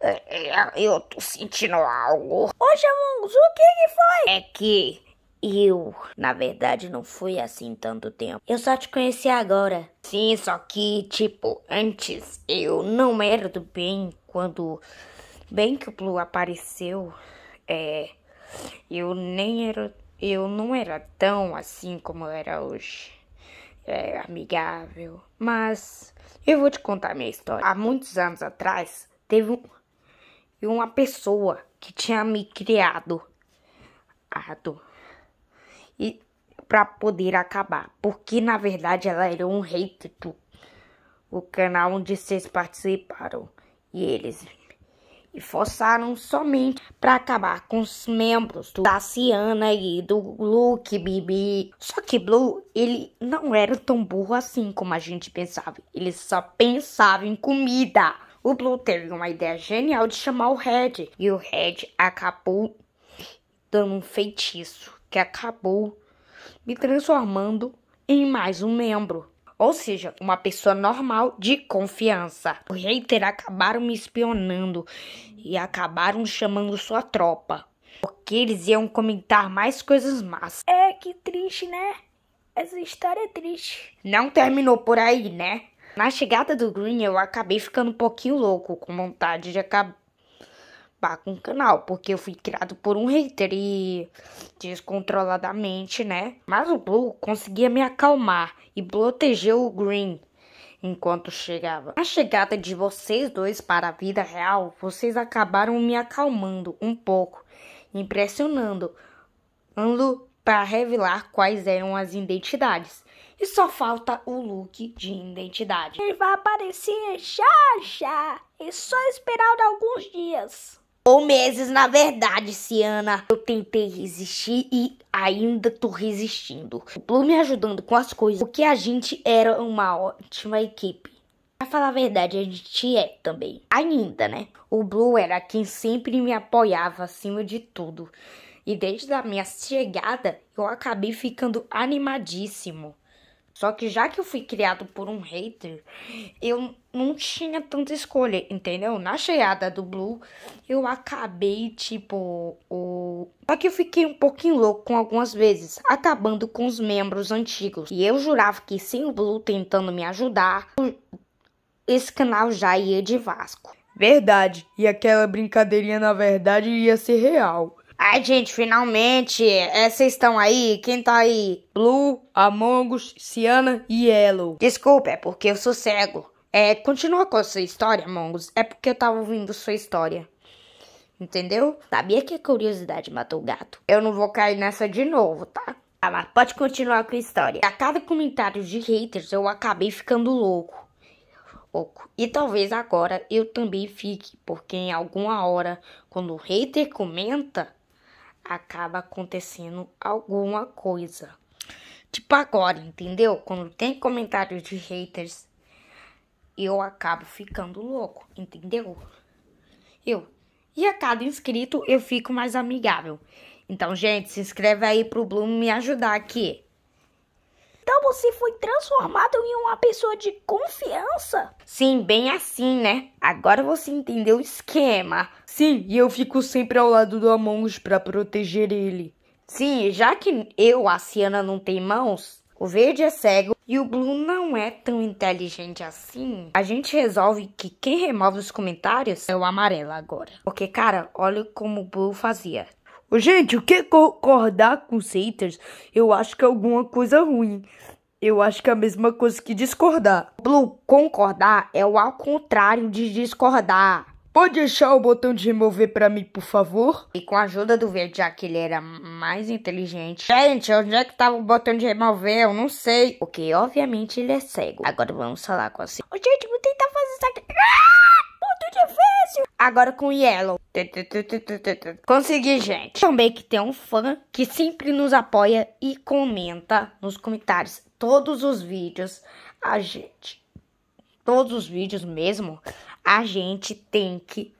É, eu tô sentindo algo. Ô, Chamungus, o que que foi? É que eu, na verdade, não fui assim tanto tempo. Eu só te conheci agora. Sim, só que, tipo, antes eu não era do bem. Quando bem que o Blue apareceu, é. Eu nem era. Eu não era tão assim como eu era hoje. É, amigável. Mas eu vou te contar minha história. Há muitos anos atrás, teve um e uma pessoa que tinha me criado e para poder acabar, porque na verdade ela era um rei do o canal onde vocês participaram e eles e forçaram somente para acabar com os membros do, da Ciana e do Luke Bibi. Só que Blue, ele não era tão burro assim como a gente pensava. Ele só pensava em comida. O Blue teve uma ideia genial de chamar o Red e o Red acabou dando um feitiço que acabou me transformando em mais um membro, ou seja, uma pessoa normal de confiança. O hater acabaram me espionando e acabaram chamando sua tropa, porque eles iam comentar mais coisas más. É que triste, né? Essa história é triste. Não terminou por aí, né? Na chegada do Green, eu acabei ficando um pouquinho louco, com vontade de acabar com o canal, porque eu fui criado por um hater e descontroladamente, né? Mas o Blue conseguia me acalmar e proteger o Green enquanto chegava. A chegada de vocês dois para a vida real, vocês acabaram me acalmando um pouco, impressionando, ando para revelar quais eram as identidades e só falta o look de identidade. Ele vai aparecer já já, é só esperar alguns dias. Ou meses, na verdade, Ciana. Eu tentei resistir e ainda tô resistindo. O Blue me ajudando com as coisas, porque a gente era uma ótima equipe. Pra falar a verdade, a gente é também. Ainda, né? O Blue era quem sempre me apoiava acima de tudo. E desde a minha chegada, eu acabei ficando animadíssimo. Só que já que eu fui criado por um hater, eu não tinha tanta escolha, entendeu? Na chegada do Blue, eu acabei, tipo, o. Só que eu fiquei um pouquinho louco com algumas vezes, acabando com os membros antigos. E eu jurava que sem o Blue tentando me ajudar, esse canal já ia de Vasco. Verdade, e aquela brincadeirinha na verdade ia ser real. Ai, gente, finalmente! É, vocês estão aí? Quem tá aí? Blue, Among Us, Ciana e Yellow. Desculpa, é porque eu sou cego. É, continua com a sua história, Among Us. É porque eu tava ouvindo sua história. Entendeu? Sabia que a curiosidade matou o gato. Eu não vou cair nessa de novo, tá? Ah, mas pode continuar com a história. A cada comentário de haters, eu acabei ficando louco. louco. E talvez agora eu também fique, porque em alguma hora, quando o hater comenta, acaba acontecendo alguma coisa. Tipo agora, entendeu? Quando tem comentários de haters, eu acabo ficando louco, entendeu? Eu. E a cada inscrito eu fico mais amigável. Então, gente, se inscreve aí pro Bloom me ajudar aqui. Então você foi transformado em uma pessoa de confiança? Sim, bem assim, né? Agora você entendeu o esquema. Sim, e eu fico sempre ao lado do Amonge para proteger ele. Sim, já que eu, a Ciana, não tem mãos, o verde é cego e o Blue não é tão inteligente assim. A gente resolve que quem remove os comentários é o amarelo agora. Porque, cara, olha como o Blue fazia. Gente, o que é concordar com haters? Eu acho que é alguma coisa ruim. Eu acho que é a mesma coisa que discordar. Blue, concordar é o ao contrário de discordar. Pode deixar o botão de remover para mim, por favor? E com a ajuda do verde, já que ele era mais inteligente. Gente, onde é que tava o botão de remover? Eu não sei. Porque, obviamente, ele é cego. Agora vamos falar com a... Assim. gente, vou tentar fazer isso aqui. Ah! Muito difícil! Agora com o Yellow. Consegui, gente. Também que tem um fã que sempre nos apoia e comenta nos comentários todos os vídeos. A gente, todos os vídeos mesmo, a gente tem que.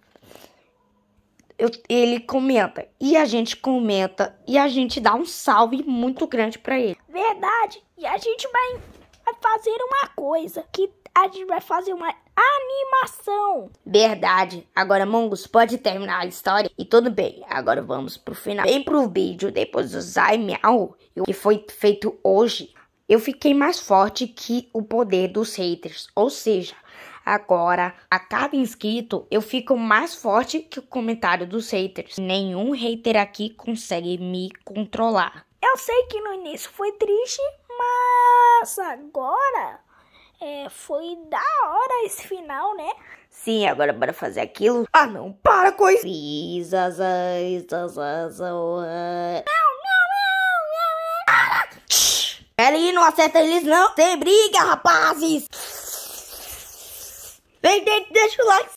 Eu, ele comenta e a gente comenta e a gente dá um salve muito grande para ele. Verdade. E a gente vai vai fazer uma coisa que a gente vai fazer uma animação. Verdade. Agora, Mongus, pode terminar a história? E tudo bem, agora vamos pro final. Vem pro vídeo depois do Zai Miau, que foi feito hoje. Eu fiquei mais forte que o poder dos haters. Ou seja, agora, a cada inscrito, eu fico mais forte que o comentário dos haters. Nenhum hater aqui consegue me controlar. Eu sei que no início foi triste, mas nossa, agora é, foi da hora esse final, né? Sim, agora bora fazer aquilo. Ah, não, para com isso! Ele não acerta eles não. Tem briga, rapazes. Vem, deixa o like.